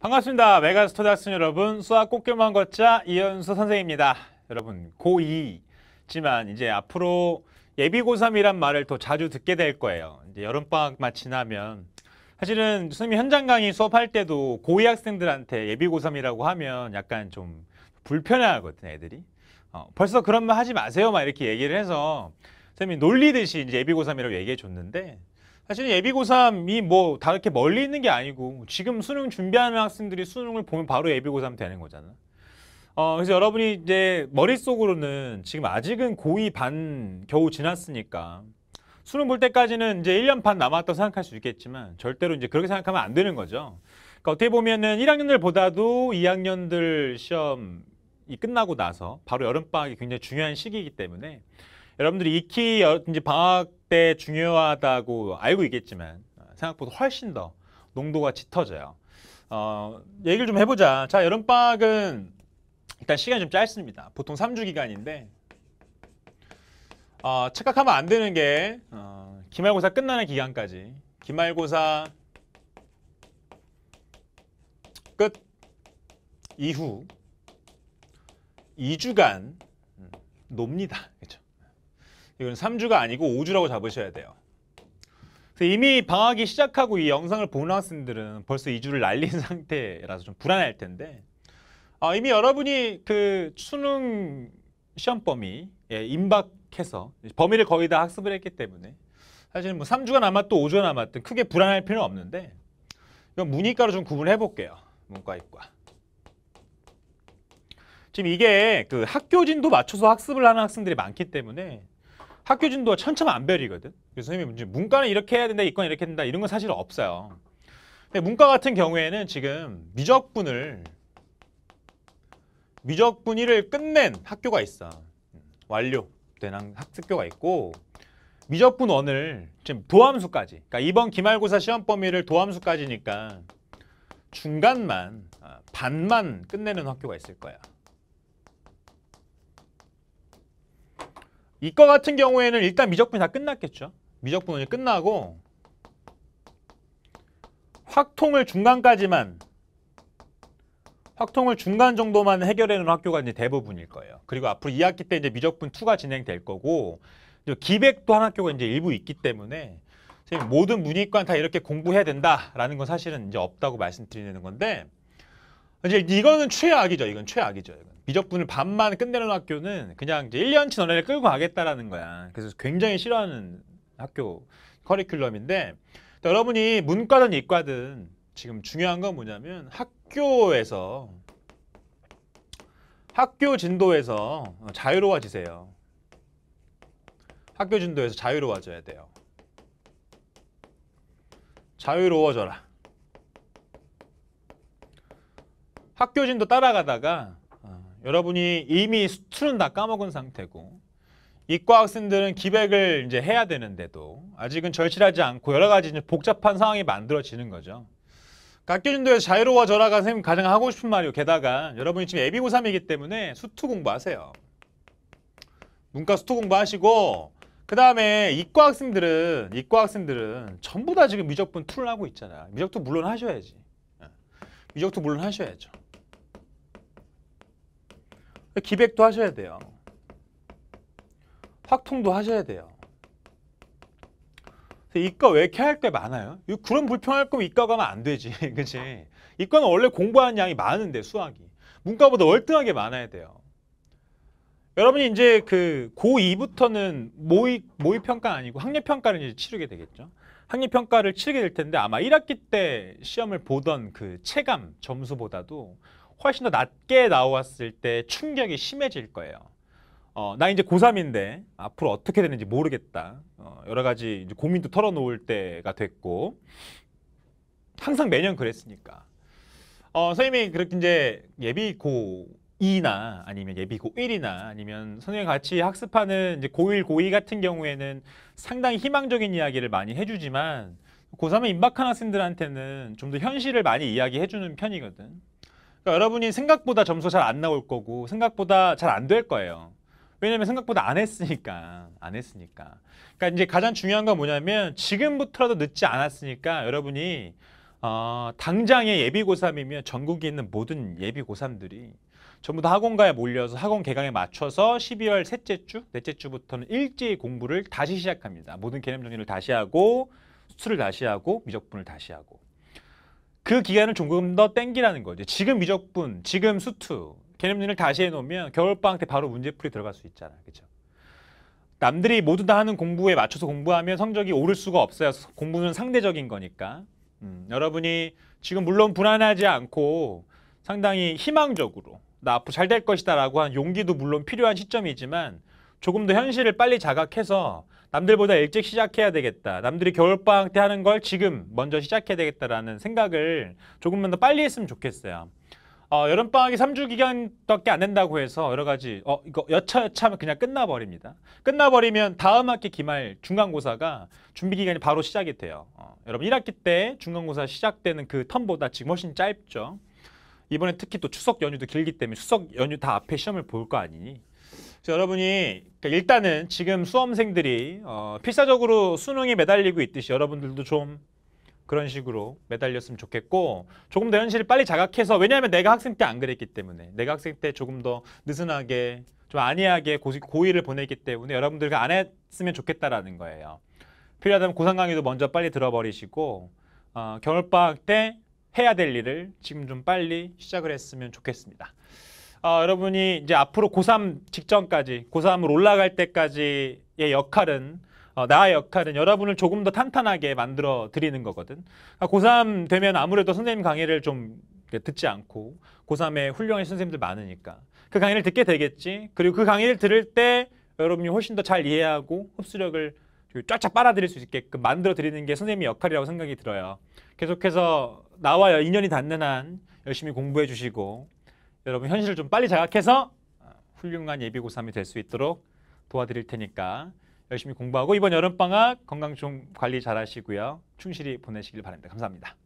반갑습니다. 메가스토닥슨 여러분, 수학 꽃게만 걷자 이현수 선생입니다. 여러분, 고2지만 이제 앞으로 예비고3이란 말을 더 자주 듣게 될 거예요. 이제 여름방학만 지나면 사실은 선생님 이 현장 강의 수업할 때도 고2 학생들한테 예비고3이라고 하면 약간 좀 불편해하거든요, 애들이. 어, 벌써 그런 말 하지 마세요, 막 이렇게 얘기를 해서 선생님이 놀리듯이 이제 예비고3이라고 얘기해 줬는데 사실 예비고3이 뭐 다 이렇게 멀리 있는 게 아니고 지금 수능 준비하는 학생들이 수능을 보면 바로 예비고3 되는 거잖아. 어, 그래서 여러분이 이제 머릿속으로는 지금 아직은 고2 반 겨우 지났으니까 수능 볼 때까지는 이제 1년 반 남았다고 생각할 수 있겠지만 절대로 이제 그렇게 생각하면 안 되는 거죠. 그러니까 어떻게 보면은 1학년들보다도 2학년들 시험이 끝나고 나서 바로 여름방학이 굉장히 중요한 시기이기 때문에 여러분들이 익히 이제 방학 그때 중요하다고 알고 있겠지만 어, 생각보다 훨씬 더 농도가 짙어져요. 어, 얘기를 좀 해보자. 자, 여름방학은 일단 시간이 좀 짧습니다. 보통 3주 기간인데 어, 착각하면 안 되는 게 어, 기말고사 끝나는 기간까지 기말고사 끝 이후 2주간 음, 놉니다. 그렇죠? 이건 3주가 아니고 5주라고 잡으셔야 돼요. 이미 방학이 시작하고 이 영상을 보는 학생들은 벌써 2주를 날린 상태라서 좀 불안할 텐데 아, 이미 여러분이 그 수능 시험 범위 예, 임박해서 범위를 거의 다 학습을 했기 때문에 사실 뭐 3주가 남았든 5주가 남았든 크게 불안할 필요는 없는데 이건 문이과로 좀 구분해 볼게요. 문과 이과. 지금 이게 그 학교 진도 맞춰서 학습을 하는 학생들이 많기 때문에 학교 진도가 천차만별이거든. 그래서 선생님이 문제 문과는 이렇게 해야 된다, 이건 이렇게 된다 이런 건 사실 없어요. 근데 문과 같은 경우에는 지금 미적분을 미적분 1을 끝낸 학교가 있어. 완료된 학습교가 있고 미적분 1을 지금 도함수까지 그러니까 이번 기말고사 시험 범위를 도함수까지니까 중간만 아, 반만 끝내는 학교가 있을 거야. 이거 같은 경우에는 일단 미적분이 다 끝났겠죠. 미적분이 끝나고 확통을 중간까지만 확통을 중간 정도만 해결해놓은 학교가 이제 대부분일 거예요. 그리고 앞으로 2학기 때 이제 미적분 2가 진행될 거고 기백도 한 학교가 이제 일부 있기 때문에 선생님 모든 문이과는 다 이렇게 공부해야 된다라는 건 사실은 이제 없다고 말씀드리는 건데 이제 이거는 최악이죠. 이건 최악이죠. 이건. 미적분을 반만 끝내는 학교는 그냥 이제 1년치 너네를 끌고 가겠다라는 거야. 그래서 굉장히 싫어하는 학교 커리큘럼인데 그러니까 여러분이 문과든 이과든 지금 중요한 건 뭐냐면 학교에서 학교 진도에서 자유로워지세요. 학교 진도에서 자유로워져야 돼요. 자유로워져라. 학교진도 따라가다가 어, 여러분이 이미 수출은 다 까먹은 상태고 이과 학생들은 기백을 이제 해야 되는데도 아직은 절실하지 않고 여러 가지 복잡한 상황이 만들어지는 거죠. 각교진도에서 자유로워 저라가 선생님 가장 하고 싶은 말이고 게다가 여러분이 지금 예비 고3이기 때문에 수투 공부하세요. 문과 수투 공부하시고 그 다음에 이과 학생들은 이과 학생들은 전부 다 지금 미적분 툴을 하고 있잖아. 미적도 물론 하셔야지. 예. 미적도 물론 하셔야죠. 기백도 하셔야 돼요. 확통도 하셔야 돼요. 이과 외케 할게 많아요. 그런 불평할 거면 이과 가면 안 되지. 그치? 이과는 원래 공부하는 양이 많은데, 수학이. 문과보다 월등하게 많아야 돼요. 여러분이 이제 그 고2부터는 모의, 모의평가 아니고 학력평가를 이제 치르게 되겠죠. 학력평가를 치르게 될 텐데 아마 1학기 때 시험을 보던 그 체감 점수보다도 훨씬 더 낮게 나왔을 때 충격이 심해질 거예요. 어, 나 이제 고3인데 앞으로 어떻게 되는지 모르겠다. 어, 여러 가지 이제 고민도 털어놓을 때가 됐고 항상 매년 그랬으니까. 어, 선생님이 그렇게 이제 예비고 2나 아니면 예비고 1이나 아니면 선생님 같이 학습하는 이제 고1, 고2 같은 경우에는 상당히 희망적인 이야기를 많이 해주지만 고3에 임박한 학생들한테는 좀 더 현실을 많이 이야기해주는 편이거든. 그러니까 여러분이 생각보다 점수 잘 안 나올 거고 생각보다 잘 안 될 거예요. 왜냐면 생각보다 안 했으니까 안 했으니까. 그러니까 이제 가장 중요한 건 뭐냐면 지금부터라도 늦지 않았으니까 여러분이 어, 당장의 예비고삼이면 전국에 있는 모든 예비고삼들이 전부 다 학원가에 몰려서 학원 개강에 맞춰서 12월 셋째 주, 넷째 주부터는 일제히 공부를 다시 시작합니다. 모든 개념 정리를 다시 하고 수출을 다시 하고 미적분을 다시 하고 그 기간을 조금 더 땡기라는 거죠. 지금 미적분, 지금 수투 개념을 다시 해놓으면 겨울방학 때 바로 문제풀이 들어갈 수 있잖아요. 그렇죠? 남들이 모두 다 하는 공부에 맞춰서 공부하면 성적이 오를 수가 없어요. 공부는 상대적인 거니까. 음, 여러분이 지금 물론 불안하지 않고 상당히 희망적으로 나 앞으로 잘 될 것이다 라고 한 용기도 물론 필요한 시점이지만 조금 더 현실을 빨리 자각해서 남들보다 일찍 시작해야 되겠다. 남들이 겨울방학 때 하는 걸 지금 먼저 시작해야 되겠다라는 생각을 조금만 더 빨리 했으면 좋겠어요. 어, 여름방학이 3주 기간밖에 안 된다고 해서 여러 가지 어 이거 여차여차하면 그냥 끝나버립니다. 끝나버리면 다음 학기 기말 중간고사가 준비 기간이 바로 시작이 돼요. 어, 여러분 1학기 때 중간고사 시작되는 그 텀보다 지금 훨씬 짧죠. 이번에 특히 또 추석 연휴도 길기 때문에 추석 연휴 다 앞에 시험을 볼 거 아니니 그래서 여러분이 그러니까 일단은 지금 수험생들이 어, 필사적으로 수능에 매달리고 있듯이 여러분들도 좀 그런 식으로 매달렸으면 좋겠고 조금 더 현실을 빨리 자각해서 왜냐하면 내가 학생 때 안 그랬기 때문에 내가 학생 때 조금 더 느슨하게 좀 안이하게 고의를 보냈기 때문에 여러분들과 안 했으면 좋겠다라는 거예요. 필요하다면 고상 강의도 먼저 빨리 들어버리시고 어, 겨울방학 때 해야 될 일을 지금 좀 빨리 시작을 했으면 좋겠습니다. 어, 여러분이 이제 앞으로 고3 직전까지, 고3으로 올라갈 때까지의 역할은 어, 나의 역할은 여러분을 조금 더 탄탄하게 만들어 드리는 거거든. 그러니까 고3 되면 아무래도 선생님 강의를 좀 듣지 않고 고3에 훌륭한 선생님들 많으니까 그 강의를 듣게 되겠지. 그리고 그 강의를 들을 때 여러분이 훨씬 더 잘 이해하고 흡수력을 쫙쫙 빨아들일 수 있게끔 만들어 드리는 게 선생님의 역할이라고 생각이 들어요. 계속해서 나와 인연이 닿는 한 열심히 공부해 주시고 여러분 현실을 좀 빨리 자각해서 아, 훌륭한 예비고삼이될 수 있도록 도와드릴 테니까 열심히 공부하고 이번 여름방학 건강 좀 관리 잘 하시고요. 충실히 보내시길 바랍니다. 감사합니다.